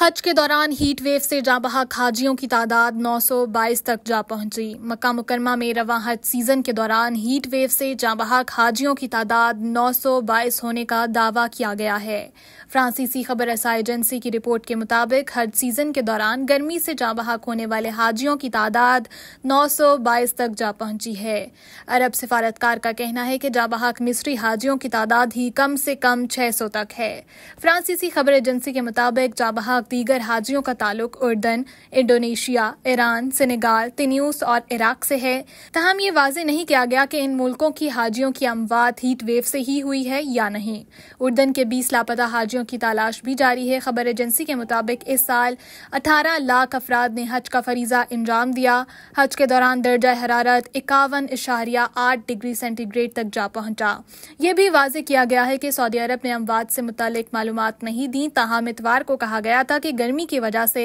हज के दौरान हीट वेव से जा बहा हाजियों की तादाद 922 तक जा पहुंची मक्का मुकरमा में रवा हज सीजन के दौरान हीट वेव से जा बहा हाजियों की तादाद 922 होने का दावा किया गया है फ्रांसीसी खबर रसा एजेंसी की रिपोर्ट के मुताबिक हज सीजन के दौरान गर्मी से जा बहाक होने वाले हाजियों की तादाद 922 तक जा पहुंची है अरब सिफारतकार का कहना है कि जा बहाक मिस्री हाजियों की तादाद ही कम से कम 600 तक है फ्रांसीसी खबर एजेंसी के मुताबिक जा बहाक दीगर हाजियों का ताल्लुक उर्दन इंडोनेशिया ईरान सेनेगाल तिन्यूस और इराक से है तहम ये वाजे नहीं किया गया कि इन मुल्कों की हाजियों की अमवात हीट वेव से ही हुई है या नहीं उर्दन के बीस लापता हाजियों की तलाश भी जारी है खबर एजेंसी के मुताबिक इस साल अठारह लाख अफराद ने हज का फरीजा अंजाम दिया हज के दौरान दर्जा हरारत इक्यावन इशारिया आठ डिग्री सेंटीग्रेड तक जा पहुंचा यह भी वाजे किया गया है कि सऊदी अरब ने अमवात से मुतल मालूम नहीं दी तहम इतवार को कहा गया था कहा कि गर्मी की वजह से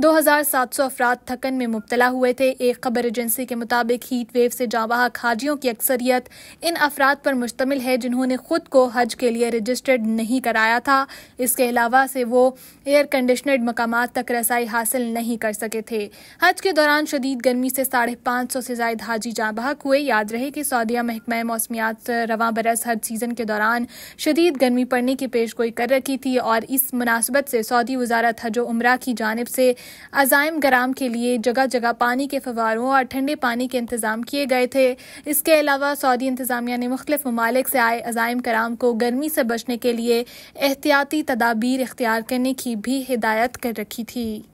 2,700 अफराद थकन में मुबतला हुए थे एक खबर एजेंसी के मुताबिक हीट वेव से जावाहा हाजियों की अक्सरियत इन अफराद पर मुश्तमिल है जिन्होंने खुद को हज के लिए रजिस्टर्ड नहीं कराया था इसके अलावा से वो एयर कंडीशनड मकाम तक रसाई हासिल नहीं कर सके थे हज के दौरान शदीद गर्मी से साढ़े पांच सौ से जायद हाजी जाबाहक हुए याद रहे कि सऊदिया महकमा मौसमियात रवा बरस हज सीज़न के दौरान शदीद गर्मी पड़ने की पेश गोई कर रखी थी और इस मुनासबत से सऊदी वजारत था जो उमरा की जानब से अजायम ग्राम के लिए जगह जगह पानी के फवारों और ठंडे पानी के इंतज़ाम किए गए थे इसके अलावा सऊदी इंतज़ामिया ने मुख्त ममालिक से आए अजायम कराम को गर्मी से बचने के लिए एहतियाती तदाबीर इख्तियार करने की भी हिदायत कर रखी थी